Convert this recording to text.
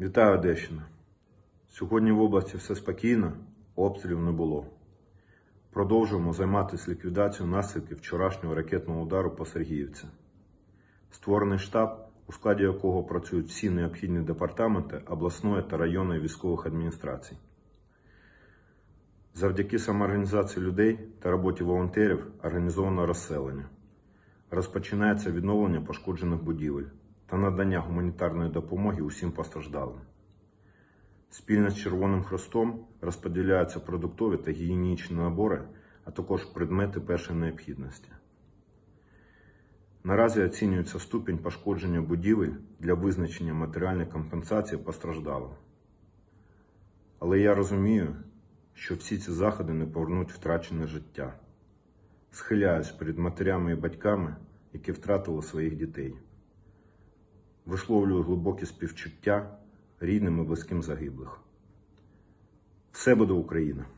Вітаю Одещина. Сьогодні в області все спокійно, обстрілів не було. Продовжуємо займатися ліквідацією наслідків вчорашнього ракетного удару по Сергіївці. Створений штаб, у складі якого працюють всі необхідні департаменти обласної та районної військових адміністрацій. Завдяки самоорганізації людей та роботі волонтерів організовано розселення. Розпочинається відновлення пошкоджених будівель та надання гуманітарної допомоги усім постраждалим. Спільно з Червоним Хрестом розподіляються продуктові та гігієнічні набори, а також предмети першої необхідності. Наразі оцінюється ступінь пошкодження будівель для визначення матеріальної компенсації постраждалим. Але я розумію, що всі ці заходи не повернуть втрачене життя. Схиляюсь перед матерями і батьками, які втратили своїх дітей висловлюю глибоке співчуття рідним і близьким загиблих. Все буде Україна!